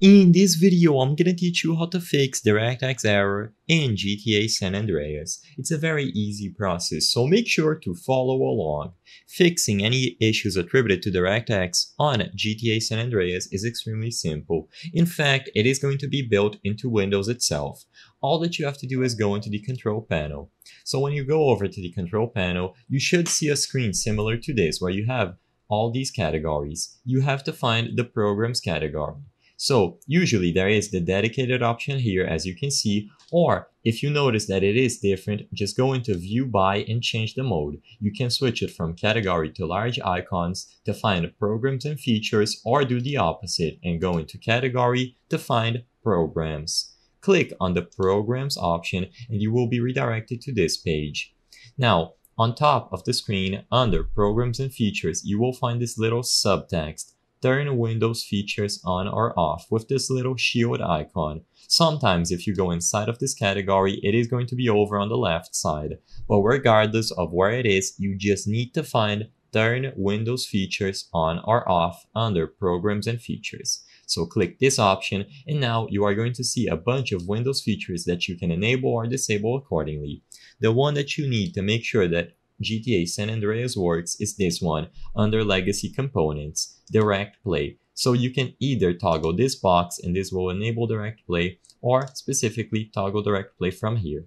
In this video, I'm gonna teach you how to fix DirectX error in GTA San Andreas. It's a very easy process, so make sure to follow along. Fixing any issues attributed to DirectX on GTA San Andreas is extremely simple. In fact, it is going to be built into Windows itself. All that you have to do is go into the control panel. So when you go over to the control panel, you should see a screen similar to this, where you have all these categories. You have to find the programs category. So usually there is the dedicated option here, as you can see, or if you notice that it is different, just go into view by and change the mode. You can switch it from category to large icons to find programs and features or do the opposite and go into category to find programs. Click on the programs option and you will be redirected to this page. Now, on top of the screen, under Programs and Features, you will find this little subtext. Turn Windows features on or off with this little shield icon. Sometimes if you go inside of this category, it is going to be over on the left side. But regardless of where it is, you just need to find Turn Windows features on or off under Programs and Features. So click this option and now you are going to see a bunch of Windows features that you can enable or disable accordingly. The one that you need to make sure that GTA San Andreas works is this one, under Legacy Components, Direct Play. So you can either toggle this box and this will enable Direct Play, or specifically toggle Direct Play from here.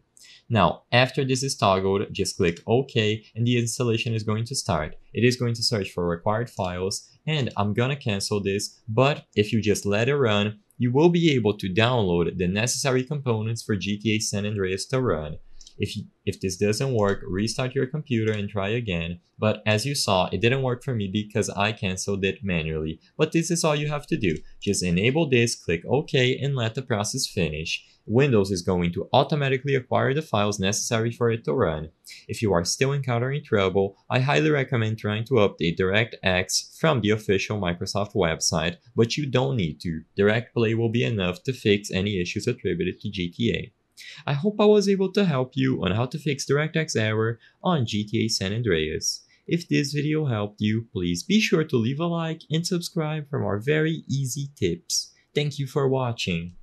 Now, after this is toggled, just click OK and the installation is going to start. It is going to search for required files and I'm gonna cancel this, but if you just let it run, you will be able to download the necessary components for GTA San Andreas to run. If, if this doesn't work, restart your computer and try again. But as you saw, it didn't work for me because I canceled it manually. But this is all you have to do. Just enable this, click OK, and let the process finish. Windows is going to automatically acquire the files necessary for it to run. If you are still encountering trouble, I highly recommend trying to update DirectX from the official Microsoft website, but you don't need to. DirectPlay will be enough to fix any issues attributed to GTA. I hope I was able to help you on how to fix DirectX error on GTA San Andreas. If this video helped you, please be sure to leave a like and subscribe for more very easy tips. Thank you for watching.